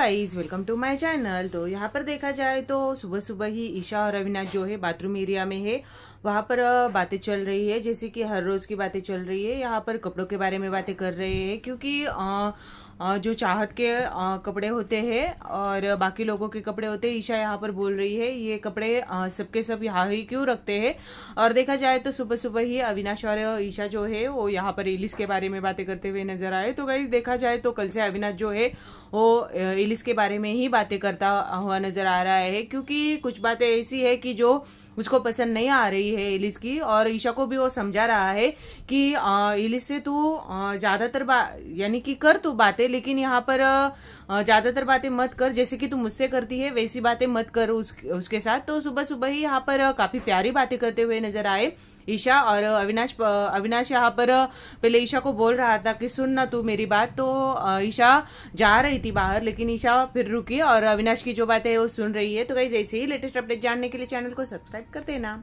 guys welcome to my channel तो यहाँ पर देखा जाए तो सुबह सुबह ही ईशा और अविनाश जो है बाथरूम एरिया में है वहाँ पर बातें चल रही है जैसे कि हर रोज़ की बातें चल रही है यहाँ पर कपड़ों के बारे में बातें कर रहे हैं क्योंकि आ, आ, जो चाहत के आ, कपड़े होते हैं और बाकी लोगों के कपड़े होते हैं ईशा यहाँ पर बोल रही है ये कपड़े सबके सब, सब यहाँ ही क्यों रखते है और देखा जाए तो सुबह सुबह ही अविनाश और ईशा जो है वो यहाँ पर इलिस के बारे में बातें करते हुए नजर आए तो गाइज देखा जाए तो कल से अविनाश जो है वो प्लेलिस्ट के बारे में ही बातें करता हुआ नज़र आ रहा है क्योंकि कुछ बातें ऐसी है कि जो उसको पसंद नहीं आ रही है इलिस की और ईशा को भी वो समझा रहा है कि इलिस से तू ज्यादातर यानी कि कर तू बातें लेकिन यहाँ पर ज्यादातर बातें मत कर जैसे कि तू मुझसे करती है वैसी बातें मत कर उस, उसके साथ तो सुबह सुबह ही यहाँ पर काफी प्यारी बातें करते हुए नजर आए ईशा और अविनाश अविनाश यहाँ पर पहले ईशा को बोल रहा था कि सुन ना तू मेरी बात तो ईशा जा रही थी बाहर लेकिन ईशा फिर रुकी और अविनाश की जो बातें है वो सुन रही है तो कहीं जैसे ही लेटेस्ट अपडेट जानने के लिए चैनल को सब्सक्राइब सब्सक्राइब कर देना